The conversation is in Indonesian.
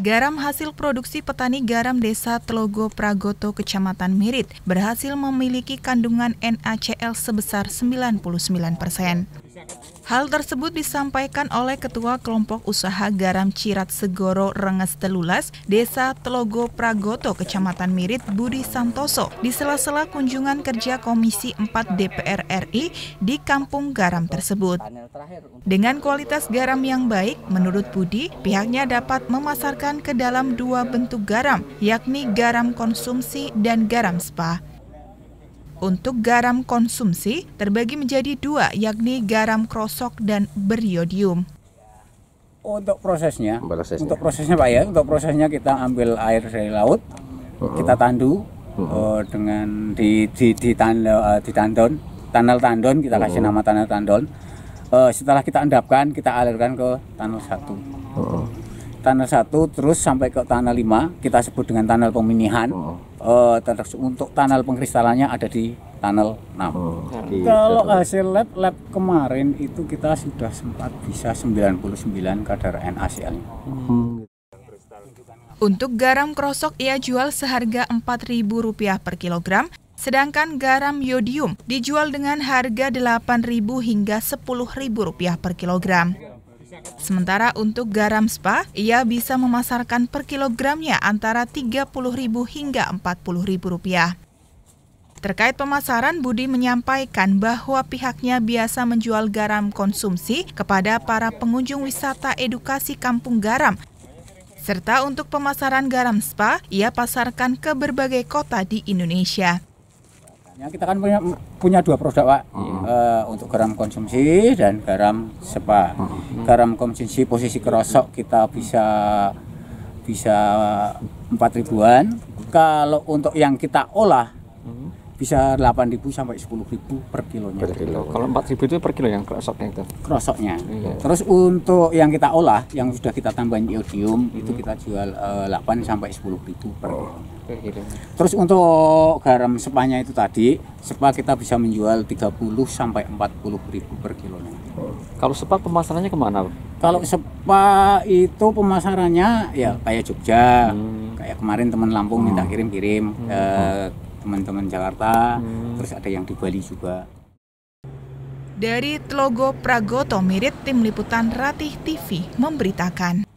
Garam hasil produksi petani garam desa Telogo Pragoto, Kecamatan Mirit, berhasil memiliki kandungan NaCl sebesar 99 persen. Hal tersebut disampaikan oleh Ketua Kelompok Usaha Garam Cirat Segoro Renges Telulas, Desa Telogo Pragoto, Kecamatan Mirit, Budi Santoso, di sela-sela kunjungan kerja Komisi 4 DPR RI di Kampung Garam tersebut. Dengan kualitas garam yang baik, menurut Budi, pihaknya dapat memasarkan ke dalam dua bentuk garam, yakni garam konsumsi dan garam spa. Untuk garam konsumsi terbagi menjadi dua, yakni garam krosok dan beriodium. Untuk prosesnya, prosesnya. untuk prosesnya Pak ya, untuk prosesnya kita ambil air dari laut, uh -uh. kita tandu uh -uh. uh, dengan di di di, tanda, uh, di tandon, tanal tandon kita kasih uh kasih nama tanal tandon. Uh, setelah kita endapkan, kita alirkan ke tanal satu. uh -uh. satu terus sampai ke tanal lima kita sebut dengan tanal pemilihan. uh -uh uh, untuk tunnel pengkristalannya ada di tunnel 6. Oh, okay. Kalau hasil lab lab kemarin itu kita sudah sempat bisa 99 kadar NaCl. Hmm. Untuk garam krosok ia jual seharga Rp4.000 per kilogram, sedangkan garam yodium dijual dengan harga Rp8.000 hingga Rp10.000 per kilogram. Sementara untuk garam spa, ia bisa memasarkan per kilogramnya antara Rp30.000 hingga Rp40.000. Terkait pemasaran, Budi menyampaikan bahwa pihaknya biasa menjual garam konsumsi kepada para pengunjung wisata edukasi Kampung Garam serta untuk pemasaran garam spa, ia pasarkan ke berbagai kota di Indonesia. Ya kita kan punya punya dua produk pak mm -hmm. uh, untuk garam konsumsi dan garam sepa. Mm -hmm. Garam konsumsi posisi kerosok kita bisa bisa empat ribuan. Kalau untuk yang kita olah bisa 8.000 sampai 10.000 per kilonya. Per kilo. Kalau 4.000 itu per kilo yang krosoknya itu. Krosoknya. Iya. Terus untuk yang kita olah yang sudah kita tambahin iodium hmm. itu kita jual uh, eh, 8 sampai 10.000 per oh. Gitu. Terus untuk garam sepanya itu tadi, sepa kita bisa menjual 30 sampai 40.000 per kilonya. Oh. Kalau sepa pemasarannya kemana? Kalau sepa itu pemasarannya ya kayak Jogja, hmm. kayak kemarin teman Lampung minta hmm. kirim-kirim hmm. ke eh, teman-teman Jakarta, hmm. terus ada yang di Bali juga. Dari Telogo Pragoto Mirit, Tim Liputan Ratih TV memberitakan.